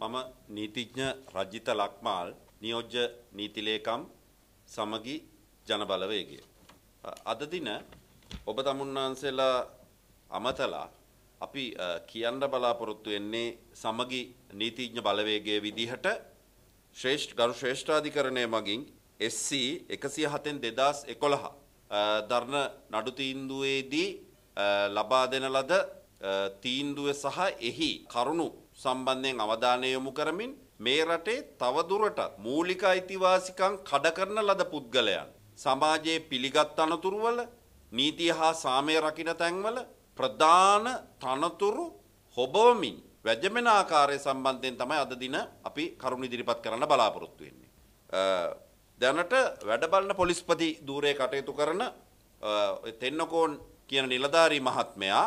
මම නීතිඥ රජිත ලක්මාල් නියෝජ්‍ය නීතිලේකම් සමගි ජනබලවේගය. අද දින ඔබ තමුන්නාන්සේලා අමතලා අපි කියන්න බලාපොරොත්තු වෙන්නේ සමගි නීතිඥ බලවේගයේ විදිහට ශ්‍රේෂ්ඨ ගරු ශ්‍රේෂ්ඨාධිකරණය මගින් SC 107න් 2011 ධර්ණ නඩු තීන්දුවේදී ලබා දෙන ලද තීන්දුව සහ එහි කරුණු සම්බන්ධයෙන් අවධානය යොමු කරමින් මේ රටේ තවදුරටත් මූලික අයිතිවාසිකම් කඩ කරන ලද පුද්ගලයන් සමාජයේ පිළිගත් අනතුරුවල නීතිය හා සාමය රකින තැන්වල ප්‍රධාන තනතුරු හොබවමින් වැජමෙන ආකාරය සම්බන්ධයෙන් තමයි අද දින අපි කරුණ ඉදිරිපත් කරන්න බලාපොරොත්තු වෙන්නේ. දැනට වැඩ බලන පොලිස්පති ධූරයේ කටයුතු කරන තෙන්නකෝන් කියන නිලධාරී මහත්මයා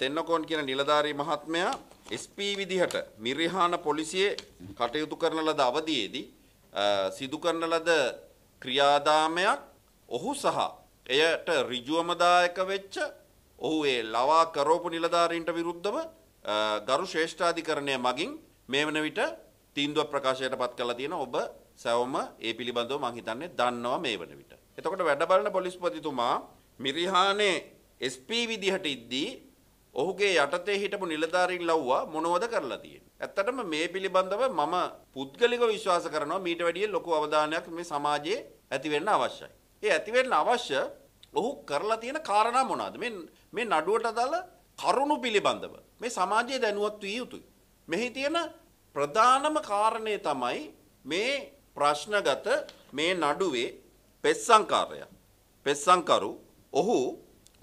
තෙන්නකෝන් කියන නිලධාරී මහත්මයා SP විදිහට මිරිහාන පොලිසියේ කටයුතු කරන ලද අවධියේදී සිදු කරන ලද ක්‍රියාදාමයක් ඔහු සහ එයට ඍජුවම දායක වෙච්ච ඔහු ඒ ලවා කරෝපු නිලධාරීන්ට විරුද්ධව ගරු ශ්‍රේෂ්ඨාධිකරණය මගින් මේ වන විට තීන්දුවක් ප්‍රකාශයට පත් කළා තියෙන ඔබ සැවම ඒ පිළිබඳව මං හිතන්නේ දන්නවා මේ වන විට. එතකොට වැඩ බලන පොලිස්පතිතුමා මිරිහානේ SP විදිහට ඉද්දී ඔහුගේ යටතේ හිටපු නිලධාරීන් ලව්වා මොනවද කරලා තියෙන්නේ. ඇත්තටම මේ පිළිබඳව මම පුද්ගලිකව විශ්වාස කරනවා මීට වැඩිය ලොකු අවධානයක් මේ සමාජයේ ඇති වෙන්න අවශ්‍යයි. ඒ ඇති වෙන්න අවශ්‍ය ඔහු කරලා තියෙන කාරණා මොනවාද? මේ මේ නඩුවට අදාළ කරුණු පිළිබඳව මේ සමාජයේ දැනුවත් විය යුතුයි. මෙහි තියෙන ප්‍රධානම කාරණේ තමයි මේ ප්‍රශ්නගත මේ නඩුවේ පෙස්සංකාරය. පෙස්සංකරු ඔහු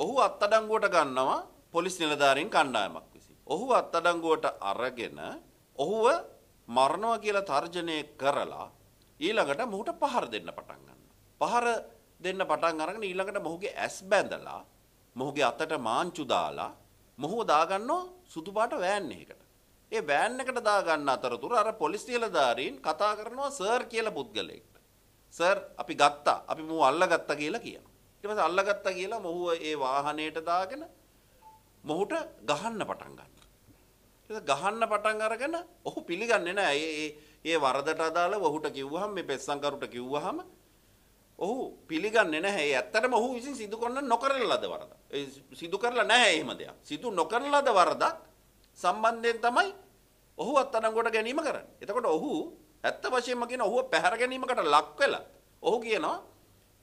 ඔහු අත්අඩංගුවට ගන්නවා පොලිස් නිලධාරීන් කණ්ඩායමක් විසින්. ඔහුව අත්අඩංගුවට අරගෙන ඔහුව මරණවා කියලා තර්ජනය කරලා ඊළඟට මොහුට පහර දෙන්න පටන් ගන්නවා. පහර දෙන්න පටන් අරගෙන ඊළඟට මොහුගේ ඇස් බැඳලා මොහුගේ අතට මාංචු දාලා මොහුව දාගන්නෝ සුදු පාට වෑන් එකකට. ඒ වෑන් එකට දාගන්න අතරතුර අර පොලිස් නිලධාරීන් කතා කරනවා සර් කියලා පුද්ගලයෙක්ට. සර් අපි ගත්තා. අපි මොහු අල්ලගත්තා කියලා කියනවා. ඊට පස්සේ අල්ලගත්තා කියලා මොහුව ඒ වාහනයට දාගෙන මොහුට ගහන්න පටන් ගන්න. ගහන්න පටන් අරගෙන ඔහු පිළිගන්නේ නැහැ. ඒ ඒ වරදට අදාළව ඔහුට කිව්වහම මේ පෙස්සංකරුට කිව්වහම ඔහු පිළිගන්නේ නැහැ. ඒ ඇත්තටම ඔහු විසින් සිදු කරන නොකරලද වරද. සිදු කරලා නැහැ එහෙම දෙයක්. සිදු නොකරලද වරදක් සම්බන්ධයෙන් තමයි ඔහු අත්අඩංගුවට ගැනීම කරන්නේ. එතකොට ඔහු ඇත්ත වශයෙන්ම කියන ඔහුව පැහැර ගැනීමකට ලක් වෙලා ඔහු කියනවා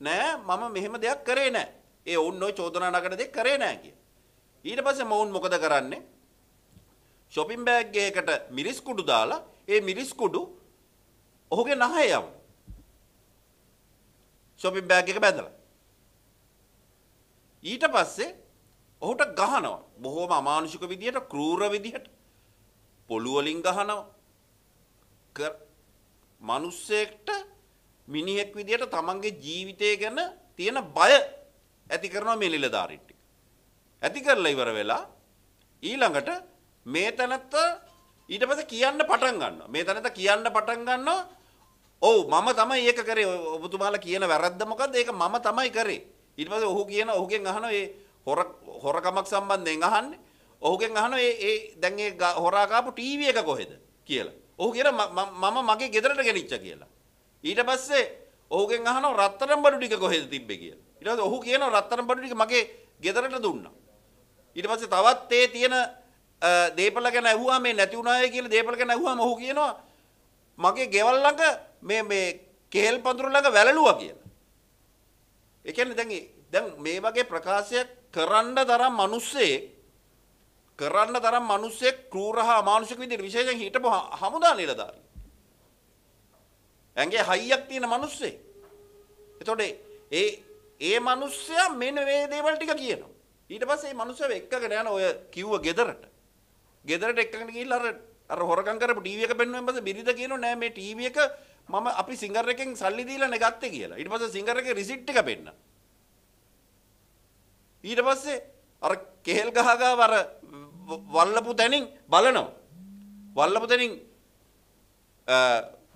නෑ මම මෙහෙම දෙයක් කරේ නෑ. ඒ ඔවුන් ওই චෝදනා නගන දෙයක් කරේ නෑ කියලා. ඊට පස්සේ මොවුන් මොකද කරන්නේ? shopping bag එකකට මිරිස් කුඩු දාලා ඒ මිරිස් කුඩු ඔහුගේ නහය යමු. shopping bag එක බැඳලා. ඊට පස්සේ ඔහුට ගහනවා. බොහොම අමානුෂික විදියට, క్రూර විදියට. පොළු වලින් ගහනවා. කර මිනිස්සෙක්ට මිනිහෙක් විදියට තමන්ගේ ජීවිතය ගැන තියෙන බය ඇති කරනවා මේ නිලධාරීන්ට. ඇති කරලා ඉවර වෙලා ඊළඟට මේ තැනත්ත ඊට පස්සේ කියන්න පටන් ගන්නවා. මේ තැනත්ත කියන්න පටන් ගන්නවා. "ඔව් මම තමයි ඒක කරේ. ඔබතුමාලා කියන වැරද්ද මොකද්ද? ඒක මම තමයි කරේ." ඊට පස්සේ ඔහු කියන ඔහුගෙන් අහනවා "ඒ හොර හොරකමක් සම්බන්ධයෙන් අහන්නේ." ඔහුගෙන් අහනවා "ඒ ඒ දැන් ඒ හොරා කාපු ටීවී එක කොහෙද?" කියලා. ඔහු කියන මම මගේ ගෙදරට ගෙනිච්ච කියලා. ඊට පස්සේ ඔහුගෙන් අහනවා "රත්තරන් බඩු ටික කොහෙද තිබ්බේ?" කියලා. ඊට පස්සේ ඔහු කියනවා "රත්තරන් බඩු ටික මගේ ගෙදරට දුන්නා." ඊට පස්සේ තවත් ඒ තියෙන දේපල ගැන ඇහුවා මේ නැති වුණාය කියලා දේපල ගැන ඇහුවාම ඔහු කියනවා මගේ ගෙවල් ළඟ මේ මේ කේල් පඳුර ළඟ වැළලුවා කියලා. ඒ කියන්නේ දැන් දැන් මේ වගේ ප්‍රකාශයක් කරන්න තරම් මිනිස්සෙක් කරන්න තරම් මිනිස්සෙක් ක්‍රූර හා අමානුෂික විදිහට විශේෂයෙන් හිටපු හමුදා නිලධාරී. ඇඟේ හයියක් තියෙන මිනිස්සෙක්. එතකොට ඒ ඒ මිනිස්සයා මෙන්න මේ දේවල් ටික කියනවා. ඊට පස්සේ මේ මනුස්සයව එක්කගෙන යන ඔය කිව්ව ගෙදරට. ගෙදරට එක්කගෙන ගිහිල්ලා අර අර හොරකම් කරපු ටීවී එක පෙන්නුවෙන් පස්සේ බිරිඳ කියනවා නෑ මේ ටීවී එක මම අපි සිංගර් එකෙන් සල්ලි දීලා නෙගත්තේ කියලා. ඊට පස්සේ සිංගර් එකේ රිසිට් එක පෙන්න. ඊට පස්සේ අර කෙහෙල් ගහ ගාව අර වල්ලපු තැනින් බලනවා. වල්ලපු තැනින්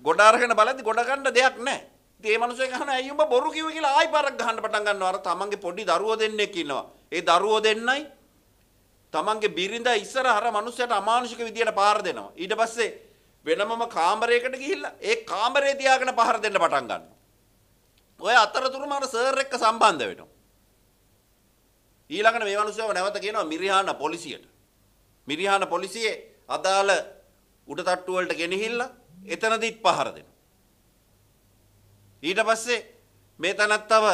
ගොඩ අරගෙන බලද්දි ගොඩ ගන්න දෙයක් නැහැ. ඉතින් මේ මිනිස්සු ගහන ඇයි උඹ බොරු කිව්වේ කියලා ආයි පාරක් ගහන්න පටන් ගන්නවා. අර තමන්ගේ පොඩි දරුවෝ දෙන්නෙක් ඉන්නවා. ඒ දරුවෝ දෙන්නයි තමන්ගේ බිරිඳ ඉස්සර අර මනුස්සයට අමානුෂික විදියට පහර දෙනවා. ඊට පස්සේ වෙනමම කාමරයකට ගිහිල්ලා ඒ කාමරේ තියාගෙන පහර දෙන්න පටන් ගන්නවා. ඔය අතරතුරම අර සර් එක්ක සම්බන්ධ වෙනවා. ඊළඟට මේ මනුස්සයව නැවත කියනවා මිරිහාන පොලිසියට. මිරිහාන පොලිසියේ අදාළ උඩ තට්ටු වලට ගෙනහිල්ලා එතනදිත් පහර දෙනවා. ඊට පස්සේ මේ තනත්තව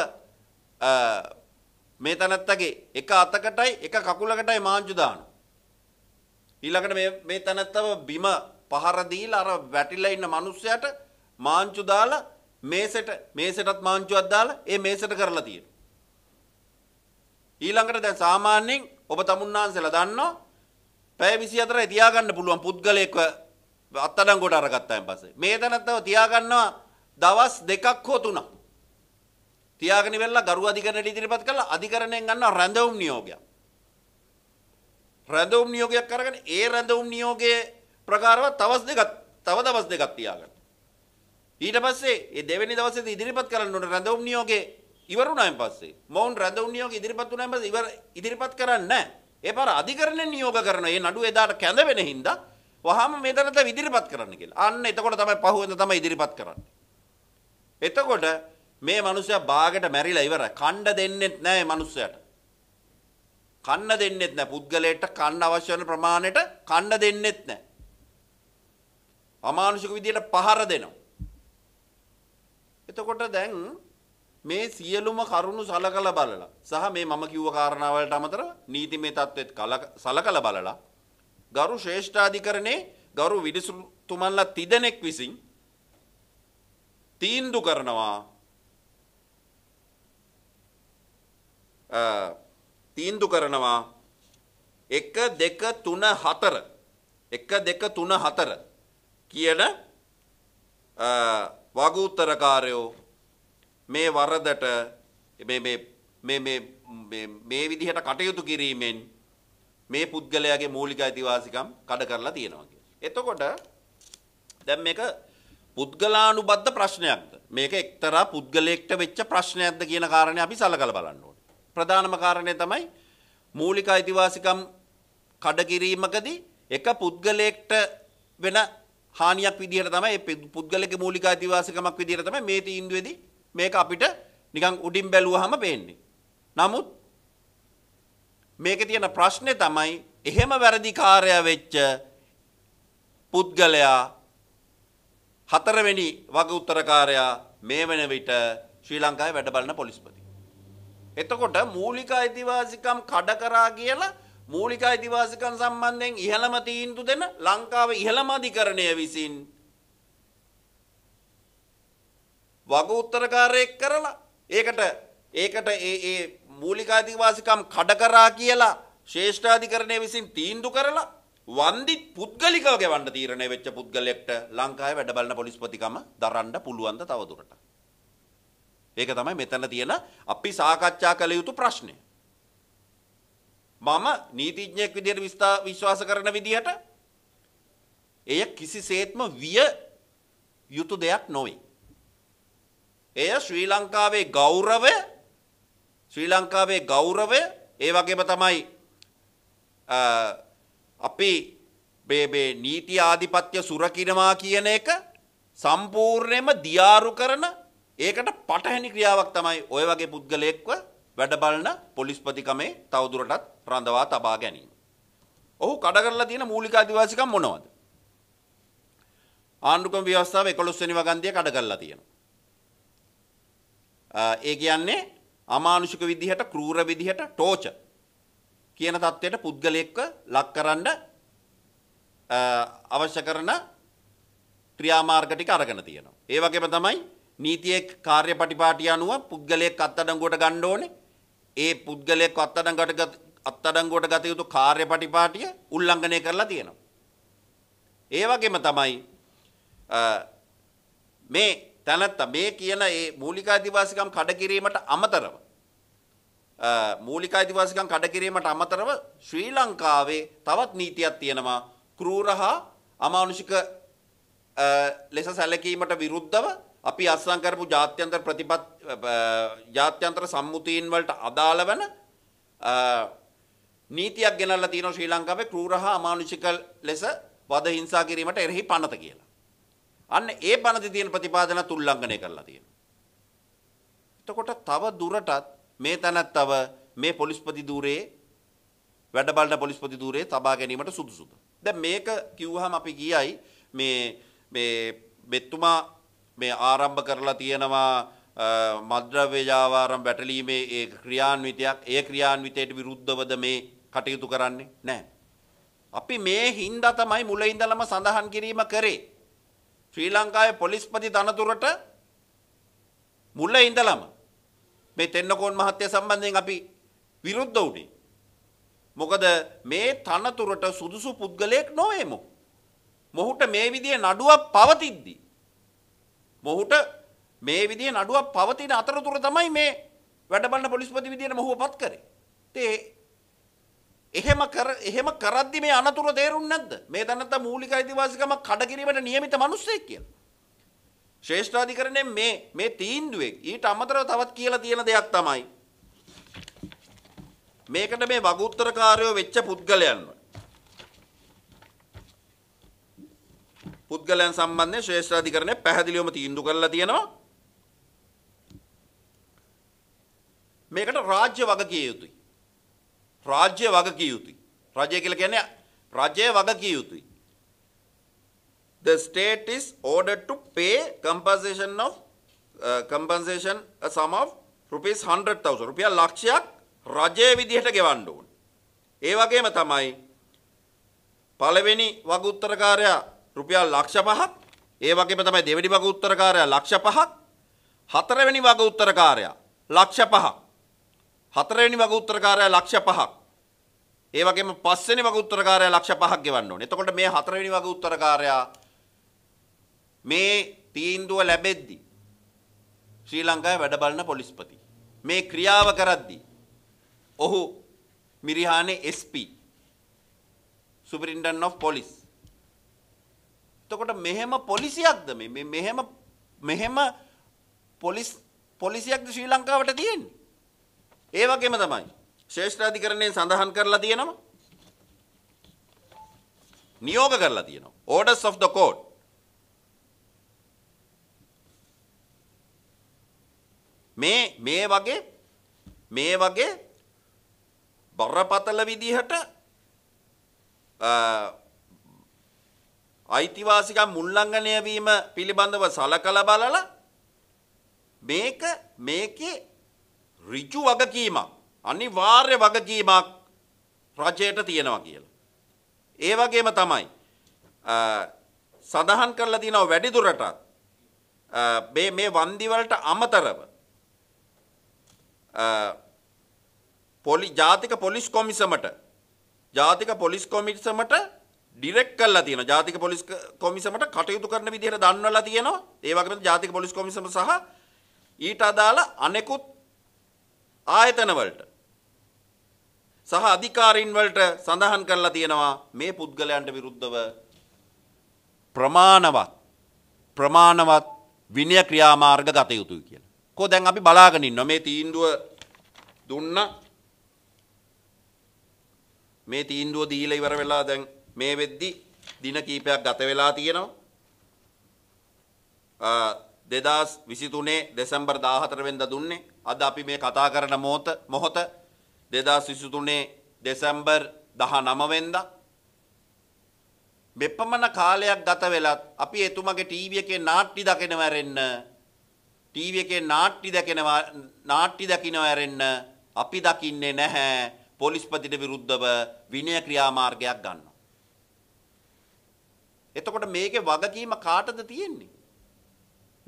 මේ තනත්තගේ එක අතකටයි එක කකුලකටයි මාංජු දානවා. ඊළඟට මේ මේ තනත්තව බිම පහර දීලා අර වැටිලා ඉන්න මිනිස්සයාට මාංජු දාලා මේසෙට මේසෙටත් මාංජුවක් දාලා ඒ මේසෙට කරලා තියෙනවා. ඊළඟට දැන් සාමාන්‍යයෙන් ඔබ තමුන්නාන්සලා දන්නවා පැය 24යි තියාගන්න පුළුවන් පුද්ගලයෙක්ව අත්අඩංගුවට අරගත්තාන් පස්සේ මේ තනත්තව තියාගන්නවා දවස් දෙකක් හෝ තුනක්. තියාගෙන ඉවරලා ගරු අධිකරණයට ඉදිරිපත් කළා අධිකරණයෙන් ගන්න රැඳවුම් නියෝගයක්. රැඳවුම් නියෝගයක් අරගෙන ඒ රැඳවුම් නියෝගයේ ප්‍රකාරව තවස් දෙකක් තව දවස් දෙකක් තියාගන්න. ඊට පස්සේ ඒ දෙවෙනි දවසේදී ඉදිරිපත් කරන්න ඕන රැඳවුම් නියෝගයේ ඉවරුණායින් පස්සේ මොවුන් රැඳවුම් නියෝග ඉදිරිපත් වුණායින් පස්සේ ඉවර ඉදිරිපත් කරන්නේ ඒ පාර අධිකරණයෙන් නියෝග කරන ඒ නඩුව එදාට කැඳ වෙන හින්දා වහාම මෙතනට ඉදිරිපත් කරන්න කියලා. අන්න එතකොට තමයි පහුවෙන්ද තමයි ඉදිරිපත් කරන්නේ. එතකොට මේ මිනිස්සයා බාගෙට මැරිලා ඉවරයි. කණ්ඩ දෙන්නෙත් නැහැ මේ මිනිස්සයාට. කන්න දෙන්නෙත් නැහැ. පුද්ගලයාට කන්න අවශ්‍ය වෙන ප්‍රමාණයට කන්න දෙන්නෙත් නැහැ. අමානුෂික විදියට පහර දෙනවා. එතකොට දැන් මේ සියලුම කරුණු සලකලා බලලා සහ මේ මම කිව්ව කාරණාවලට අමතර නීතිමය தත්වෙත් සලකලා බලලා ගරු ශ්‍රේෂ්ඨාධිකරණේ ගරු විනිසුරුතුමන්ලා තිදෙනෙක් විසින් තීන්දුව කරනවා තීන්දු කරනවා 1 2 3 4 1 2 3 4 කියන වගඋත්තරකාරයෝ මේ වරදට මේ මේ මේ මේ විදිහට කටයුතු කිරීමෙන් මේ පුද්ගලයාගේ මූලික අයිතිවාසිකම් කඩ කරලා තියෙනවා කියලා. එතකොට දැන් මේක පුද්ගලානුබද්ධ ප්‍රශ්නයක්ද? මේක එක්තරා පුද්ගලයෙක්ට වෙච්ච ප්‍රශ්නයක්ද කියන කාරණේ අපි සලකලා බලන්න ප්‍රධානම කාරණය තමයි මූලික අයිතිවාසිකම් කඩකිරීමකදී එක පුද්ගලයෙක්ට වෙන හානියක් විදිහට තමයි ඒ පුද්ගලගේ මූලික අයිතිවාසිකමක් විදිහට තමයි මේ තීන්දුවේදී මේක අපිට නිකන් උඩින් බැලුවාම පේන්නේ. නමුත් මේකේ තියෙන ප්‍රශ්නේ තමයි එහෙම වැරදිකාරයා වෙච්ච පුද්ගලයා හතරවෙනි වග උත්තරකාරයා මේ වෙන විට ශ්‍රී ලංකාවේ වැඩ බලන පොලිස්පති එතකොට මූලික අයිතිවාසිකම් කඩ කරා කියලා මූලික අයිතිවාසිකම් සම්බන්ධයෙන් ඉහළම තීන්දුව දෙන ලංකාවේ ඉහළම අධිකරණය විසින් වග උත්තරකාරයෙක් කරලා ඒකට ඒකට ඒ ඒ මූලික අයිතිවාසිකම් කඩ කරා කියලා ශ්‍රේෂ්ඨ අධිකරණය විසින් තීන්දුව කරලා වන්දිත් පුද්ගලිකව ගෙවන්න තීරණය වෙච්ච පුද්ගලයෙක්ට ලංකාවේ වැඩ බලන පොලිස්පතිකම දරන්න පුළුවන් ද තවදුරටත් ඒක තමයි මෙතන තියෙන අපි සාකච්ඡා කළ යුතු ප්‍රශ්නය. මම නීතිඥයෙක් විදිහට විශ්වාස කරන විදිහට එය කිසිසේත්ම විය යුතු දෙයක් නොවේ. එය ශ්‍රී ලංකාවේ ගෞරවය ශ්‍රී ලංකාවේ ගෞරවය ඒ වගේම තමයි අපි මේ නීති ආධිපත්‍ය සුරකිනවා කියන එක සම්පූර්ණයෙන්ම දියාරු කරන ඒකට පටහැනි ක්‍රියාවක් තමයි ඔය වගේ පුද්ගලයෙක්ව වැඩ බලන පොලිස්පතිකමේ තවදුරටත් රඳවා තබා ගැනීම. ඔහු කඩ කරලා තියෙන මූලික අදිවාසිකම් මොනවද? ආණ්ඩුක්‍රම ව්‍යවස්ථාව 11 වෙනි වගන්තිය කඩ කරලා තියෙනවා. ඒ කියන්නේ අමානුෂික විදිහට ක්‍රූර විදිහට ටෝචර් කියන தത്വයට පුද්ගලයෙක්ව ලක් කරන්න අවශ්‍ය කරන ක්‍රියාමාර්ග ටික අරගෙන තියෙනවා. ඒ වගේම තමයි නීතියේ කාර්යපටිපාටි අනුව පුද්ගලයෙක් අත්අඩංගුවට ගන්න ඕනේ. ඒ පුද්ගලයෙක් අත්අඩංගුවට අත්අඩංගුවට ගත යුතු කාර්යපටිපාටිය උල්ලංඝනය කරලා තියෙනවා. ඒ වගේම තමයි මේ තැනත්ත මේ කියන ඒ මූලික අයිතිවාසිකම් කඩකිරීමට අමතරව මූලික අයිතිවාසිකම් කඩකිරීමට අමතරව ශ්‍රී ලංකාවේ තවත් නීතියක් තියෙනවා ක්‍රූර හා අමානුෂික ලෙස සැලකීමට විරුද්ධව අපි අත්සන් කරපු ජාත්‍යන්තර ප්‍රතිපත් ජාත්‍යන්තර සම්මුතීන් වලට අදාළ වෙන නීතියක් ගෙනල්ලා තියෙනවා ශ්‍රී ලංකාවේ ක්‍රූර හා අමානුෂික ලෙස වද හිංසා කිරීමට එරෙහි පනත කියලා. අන්න ඒ පනතේ තියෙන ප්‍රතිපාදනත් උල්ලංඝනය කරලා තියෙනවා. එතකොට තව දුරටත් මේ තැනත්තව මේ පොලිස්පති ධූරයේ වැඩ බලන පොලිස්පති ධූරයේ තබා ගැනීමට සුදුසුද? දැන් මේක කිව්වහම අපි කියයි මේ මේ මෙතුමා මේ ආරම්භ කරලා තියෙනවා මද්‍රව්‍ය ජාවාරම් වැටලීමේ ඒ ක්‍රියාන්විතයක් ඒ ක්‍රියාන්විතයට විරුද්ධවද මේ කටයුතු කරන්නේ නැහැ. අපි මේ හින්දා තමයි මුල ඉඳලම සඳහන් කිරීම කරේ. ශ්‍රී ලංකාවේ පොලිස්පති තනතුරට මුල ඉඳලම මේ තෙන්නකෝන් මහත්තය සම්බන්ධයෙන් අපි විරුද්ධ වුණේ. මොකද මේ තනතුරට සුදුසු පුද්ගලයෙක් නොවේමු. මොහුට මේ විදිහේ නඩුවක් පවතිද්දී මොහුට මේ විදිහේ නඩුවක් පවතින අතරතුර තමයි මේ වැඩබලන පොලිස්පති විදියට මොහුවපත් කරේ. තේ එහෙම කර එහෙම කරද්දි මේ අනතුර තේරුන්නේ නැද්ද? මේ දැනත්ත මූලික අයිතිවාසිකම කඩකිරීමට නියමිත මිනිස්සෙක් කියලා. ශ්‍රේෂ්ඨාධිකරණය මේ මේ තීන්දුවෙන් ඊට අමතරව තවත් කියලා තියෙන දෙයක් තමයි මේකට මේ වගුත්තරකාරයෝ වෙච්ච පුද්ගලයන්ව පුද්ගලයන් සම්බන්ධයෙන් ශ්‍රේෂ්ඨාධිකරණය පැහැදිලිවම තීන්දුව කරලා තියෙනවා. මේකට රාජ්‍ය වගකිය යුතුයි. රාජ්‍ය වගකිය යුතුයි. රජය කියලා කියන්නේ රජය වගකිය යුතුයි. The state is ordered to pay compensation of uh, compensation a sum of rupees 100000 රුපියල් ලක්ෂයක් රජයේ විදිහට ගෙවන්න ඕන. ඒ වගේම තමයි පළවෙනි වග උත්තරකාරයා රුපියල් ලක්ෂ පහක් ඒ වගේම තමයි දෙවැනි වග උත්තරකාරයා ලක්ෂ පහක් හතරවෙනි වග උත්තරකාරයා ලක්ෂ පහක් හතරවෙනි වග උත්තරකාරයා ලක්ෂ පහක් ඒ වගේම පස්වෙනි වග උත්තරකාරයා ලක්ෂ පහක් ගෙවන්න ඕනේ. එතකොට මේ හතරවෙනි වග උත්තරකාරයා මේ තීන්දුව ලැබෙද්දි ශ්‍රී ලංකාවේ වැඩ බලන පොලිස්පති මේ ක්‍රියාව කරද්දී ඔහු මිරිහානේ SP සුපරින්ටෙන්ඩන්ට් ඔෆ් පොලිස් තකොට මෙහෙම පොලිසියක්ද මේ මෙහෙම මෙහෙම පොලිස් පොලිසියක්ද ශ්‍රී ලංකාවට තියෙන්නේ. ඒ වගේම තමයි ශ්‍රේෂ්ඨාධිකරණයෙන් සඳහන් කරලා තියෙනවා. නියෝග කරලා තියෙනවා. orders of the court. මේ මේ වගේ මේ වගේ බරපතල විදිහට අයිතිවාසිකම් මුල්ලංඝනය වීම පිළිබඳව සලකලා බලලා මේක මේකේ ඍජු වගකීමක් අනිවාර්ය වගකීමක් රජයට තියෙනවා කියලා. ඒ වගේම තමයි සඳහන් කරලා තියෙනවා වැඩිදුරටත් මේ මේ වන්දි වලට අමතරව පොලි ජාතික පොලිස් කොමිසමට ජාතික පොලිස් කොමිසමට ඩිරෙක්ට් කරලා තියෙනවා ජාතික පොලිස් කොමිසමට කටයුතු කරන විදිහට දන්වලා තියෙනවා. ඒ වගේම ජාතික පොලිස් කොමිසම සහ ඊට අදාළ අනෙකුත් ආයතන වලට සහ අධිකාරීන් වලට සඳහන් කරලා තියෙනවා මේ පුද්ගලයන්ට විරුද්ධව ප්‍රමාණවත් ප්‍රමාණවත් විනය ක්‍රියාමාර්ග ගත යුතුයි කියලා. කො දැන් අපි බලාගෙන ඉන්නවා මේ තීන්දුව දුන්න මේ තීන්දුව දීලා ඉවර වෙලා දැන් මේ වෙද්දි දින කීපයක් ගත වෙලා තියෙනවා. 2023 දෙසැම්බර් 14 වෙනිදා දුන්නේ. අද අපි මේ කතා කරන මොහොත මොහොත 2023 දෙසැම්බර් 19 වෙනිදා මෙපමණ කාලයක් ගත වෙලත් අපි එතුමගේ ටීවී එකේ නාට්‍ය දකින වරෙන්න ටීවී එකේ නාට්‍ය දකිනවා නාට්‍ය දකින වරෙන්න අපි දකින්නේ නැහැ පොලිස්පතිට විරුද්ධව විනය ක්‍රියාමාර්ගයක් ගන්න එතකොට මේකේ වගකීම කාටද තියෙන්නේ?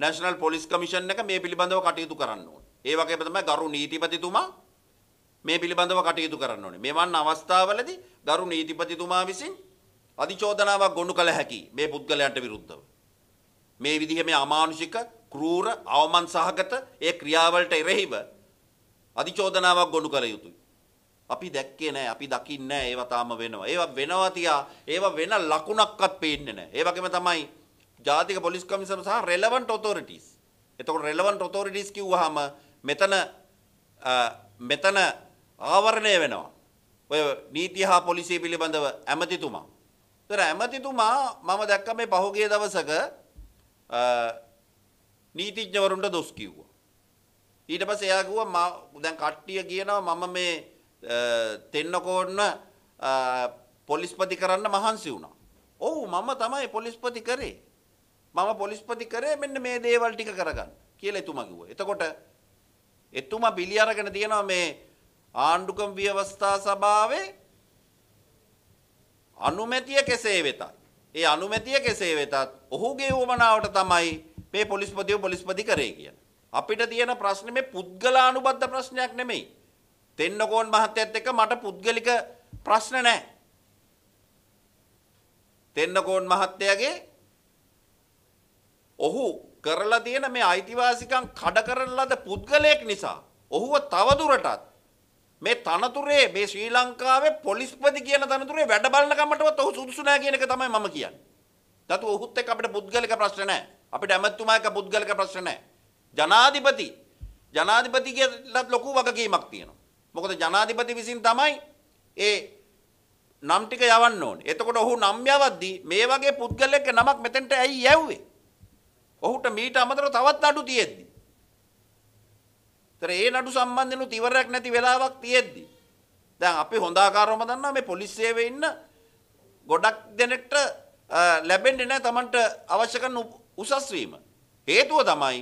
නැෂනල් පොලිස් කමිෂන් එක මේ පිළිබඳව කටයුතු කරන්න ඕනේ. ඒ වගේම තමයි ගරු නීතිපතිතුමා මේ පිළිබඳව කටයුතු කරන්න ඕනේ. මෙවන් අවස්ථාවලදී ගරු නීතිපතිතුමා විසින් අධිචෝදනාවක් ගොනු කළ හැකි මේ පුද්ගලයන්ට විරුද්ධව. මේ විදිහේ මේ අමානුෂික, ક્રૂර, අවමන් සහගත ඒ ක්‍රියාවලට එරෙහිව අධිචෝදනාවක් ගොනු කළ යුතුයි. අපි දැක්කේ නැහැ අපි දකින්නේ නැහැ ඒවා තාම වෙනවා ඒවා වෙනවා තියා ඒවා වෙන ලකුණක්වත් පේන්නේ නැහැ ඒ වගේම තමයි ජාතික පොලිස් කමිෂන් සහ රෙලෙවන්ට් ඔතොරිටිස් එතකොට රෙලෙවන්ට් ඔතොරිටිස් කිව්වහම මෙතන මෙතන ආවරණය වෙනවා ඔය නීතිය හා පොලිසිය පිළිබඳව ඇමතිතුමා ඒතර ඇමතිතුමා මම දැක්ක මේ පහුගිය දවසක නීතිඥවරුන්ට දොස් කිව්වා ඊට පස්සේ එයා කිව්වා දැන් කට්ටිය කියනවා මම මේ තෙන්නකෝන්න පොලිස්පති කරන්න මහන්සි වුණා. ඔහු මම තමයි පොලිස්පති කරේ. මම පොලිස්පති කරේ මෙන්න මේ දේවල් ටික කරගන්න කියලා එතුමා කිව්වා. එතකොට එතුමා බිලි අරගෙන තියනවා මේ ආණ්ඩුකම් ව්‍යවස්ථා සභාවේ අනුමැතිය කෙසේ වෙතත් ඒ අනුමැතිය කෙසේ වෙතත් ඔහුගේ වමනාවට තමයි මේ පොලිස්පතිව පොලිස්පති කරේ කියන. අපිට තියෙන ප්‍රශ්නේ මේ පුද්ගලානුබද්ධ ප්‍රශ්නයක් නෙමෙයි. තෙන්නකෝන් මහත්තයත් එක්ක මට පුද්ගලික ප්‍රශ්න නැහැ. තෙන්නකෝන් මහත්තයාගේ ඔහු කරලා තියෙන මේ අයිතිවාසිකම් කඩ කරන ලද පුද්ගලයෙක් නිසා ඔහුව තවදුරටත් මේ තනතුරේ මේ ශ්‍රී ලංකාවේ පොලිස්පති කියන තනතුරේ වැඩ බලනකමටවත් ඔහු සුදුසු නැහැ කියන එක තමයි මම කියන්නේ. දතු ඔහුත් එක්ක අපිට පුද්ගලික ප්‍රශ්න නැහැ. අපිට ඇමතුමා එක්ක පුද්ගලික ප්‍රශ්න නැහැ. ජනාධිපති ජනාධිපති කියලත් ලොකු වගකීමක් තියෙනවා. මොකද ජනාධිපති විසින් තමයි ඒ නම් ටික යවන්න ඕනේ. එතකොට ඔහු නම් යවද්දී මේ වගේ පුද්ගලයෙක් නමක් මෙතෙන්ට ඇයි යැව්වේ? ඔහුට මීට අමතරව තවත් නඩු තියෙද්දි. ඒතර ඒ නඩු සම්බන්ධනොත් ඉවරයක් නැති වෙලාවක් තියෙද්දි. දැන් අපි හොඳ ආකාරවම දන්නවා මේ පොලිස් සේවයේ ඉන්න ගොඩක් දෙනෙක්ට ලැබෙන්නේ නැහැ Tamanට අවශ්‍ය කරන උසස් වීම. හේතුව තමයි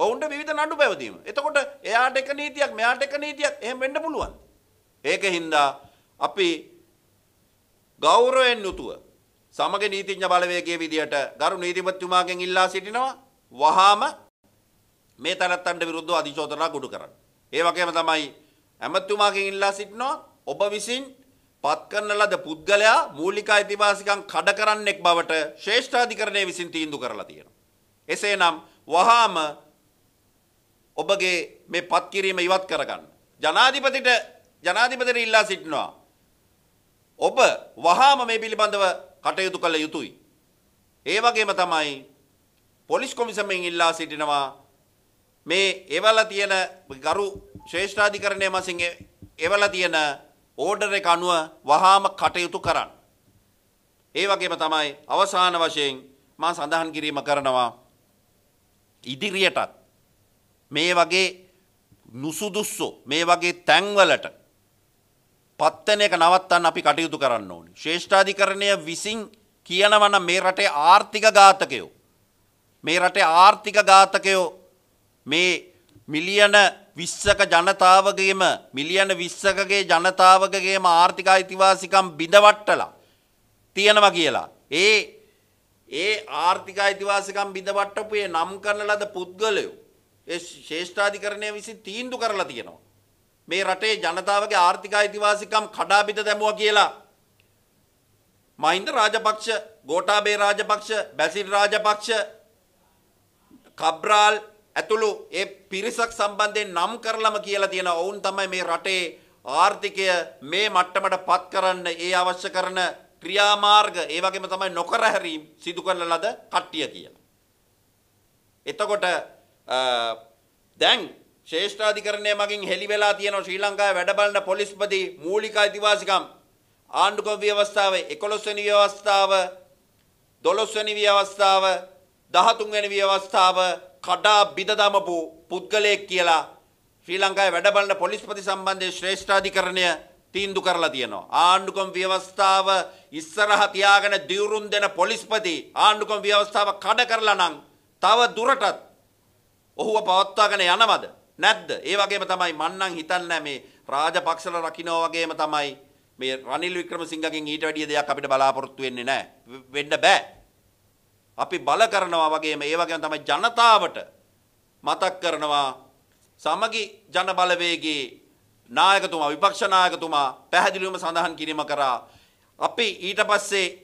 ඔවුන්ට විවිධ නඩු පැවතීම. එතකොට එයාට එක නීතියක් මෙයාට එක නීතියක් එහෙම වෙන්න පුළුවන්. ඒක හින්දා අපි ගෞරවයෙන් යුතුව සමග නීතිඥ බලවේගයේ විදියට ගරු නීතිපතිතුමාගෙන් ඉල්ලා සිටිනවා වහාම මේ තරත්තන්ට විරුද්ධව අධිශෝතනා ගොඩ කරන්න. ඒ වගේම තමයි ඇමතිතුමාගෙන් ඉල්ලා සිටිනවා ඔබ විසින් පත් කරන ලද පුද්ගලයා මූලික අයිතිවාසිකම් කඩ කරන්නෙක් බවට ශ්‍රේෂ්ඨාධිකරණය විසින් තීන්දුව කරලා තියෙනවා. එසේනම් වහාම ඔබගේ මේ පත් කිරීම ඉවත් කරගන්න. ජනාධිපතිට ජනාධිපතිට ඉල්ලා සිටිනවා. ඔබ වහාම මේ පිළිබඳව කටයුතු කළ යුතුයි. ඒ වගේම තමයි පොලිස් කොමිසමෙන් ඉල්ලා සිටිනවා මේ එවලා තියෙන ගරු ශ්‍රේෂ්ඨාධිකරණය මසින් එවලා තියෙන ඕඩර් එක අනුව වහාම කටයුතු කරන්න. ඒ වගේම තමයි අවසාන වශයෙන් මා සඳහන් කිරීම කරනවා ඉදිරියටත් මේ වගේ නුසුදුස්සු මේ වගේ තැන්වලට පත්තන එක නවත්තන්න අපි කටයුතු කරන්න ඕනි. ශ්‍රේෂ්ඨාධිකරණය විසින් කියනවන මේ රටේ ආර්ථික ඝාතකයෝ. මේ රටේ ආර්ථික ඝාතකයෝ මේ මිලියන විස්සක ජනතාවගේම මිලියන විස්සකගේ ජනතාවගේම ආර්ථික අයිතිවාසිකම් බිඳවට්ටලා තියෙනවා කියලා. ඒ ඒ ආර්ථික අයිතිවාසිකම් බිඳවට්ටපුයේ නම් කරන ලද පුද්ගලයෝ ඒ ශේෂ්ඨාධිකරණය විසින් තීන්දුව කරලා තියෙනවා. මේ රටේ ජනතාවගේ ආර්ථික අයිතිවාසිකම් කඩා බිඳ දැමුවා කියලා මහින්ද රාජපක්ෂ, ගෝඨාභය රාජපක්ෂ, බැසිල් රාජපක්ෂ, කබ්‍රාල් ඇතුළු ඒ පිරිසක් සම්බන්ධයෙන් නම් කරලම කියලා තියෙන ඔවුන් තමයි මේ රටේ ආර්ථිකය මේ මට්ටමට පත් කරන්න ඒ අවශ්‍ය කරන ක්‍රියාමාර්ග ඒ වගේම තමයි නොකර හැරීම් සිදු කරන ලද කට්ටිය කියලා. එතකොට දැන් ශේෂ්ඨාධිකරණය මගින් හෙළි වෙලා තියෙනවා ශ්‍රී ලංකාවේ වැඩ බලන පොලිස්පති මූලික අයිතිවාසිකම් ආණ්ඩුක්‍රම ව්‍යවස්ථාවේ 11 වෙනි ව්‍යවස්ථාව 12 වෙනි ව්‍යවස්ථාව 13 වෙනි ව්‍යවස්ථාව කඩා බිඳ දමපු පුද්ගලයෙක් කියලා ශ්‍රී ලංකාවේ වැඩ බලන පොලිස්පති සම්බන්ධයෙන් ශ්‍රේෂ්ඨාධිකරණය තීන්දු කරලා තියෙනවා ආණ්ඩුක්‍රම ව්‍යවස්ථාව ඉස්සරහ තියාගෙන දියුරුම් දෙන පොලිස්පති ආණ්ඩුක්‍රම ව්‍යවස්ථාව කඩ කරලා නම් තව දුරටත් ඔහුව පවත්වාගෙන යනවද? නැද්ද? ඒ වගේම තමයි මන්නම් හිතන්නේ මේ රාජපක්ෂල රකින්නෝ වගේම තමයි මේ රනිල් වික්‍රමසිංහගෙන් ඊට වැඩිය දෙයක් අපිට බලාපොරොත්තු වෙන්නේ නැහැ. වෙන්න බෑ. අපි බල කරනවා වගේම ඒ වගේම තමයි ජනතාවට මතක් කරනවා සමගි ජන බලවේගයේ නායකතුමා විපක්ෂ නායකතුමා පැහැදිලිවම සඳහන් කිරීම කරා අපි ඊට පස්සේ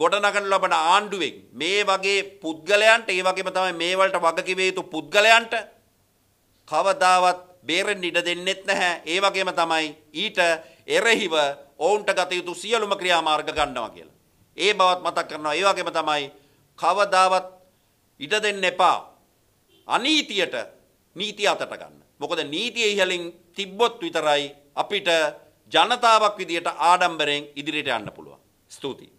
ගොඩනගන ලබන ආණ්ඩුවෙන් මේ වගේ පුද්ගලයන්ට ඒ වගේම තමයි මේ වලට වගකිව යුතු පුද්ගලයන්ට කවදාවත් බේරෙන්න ඉඩ දෙන්නෙත් නැහැ. ඒ වගේම තමයි ඊට එරෙහිව ඔවුන්ට ගත යුතු සියලුම ක්‍රියාමාර්ග ගන්නවා කියලා. ඒ බවත් මතක් කරනවා. ඒ වගේම තමයි කවදාවත් ඉඩ දෙන්න එපා. අනීතියට නීතිය අතට ගන්න. මොකද නීතිය ඉහලින් තිබ්බොත් විතරයි අපිට ජනතාවක් විදියට ආඩම්බරයෙන් ඉදිරියට යන්න පුළුවන්. ස්තුතියි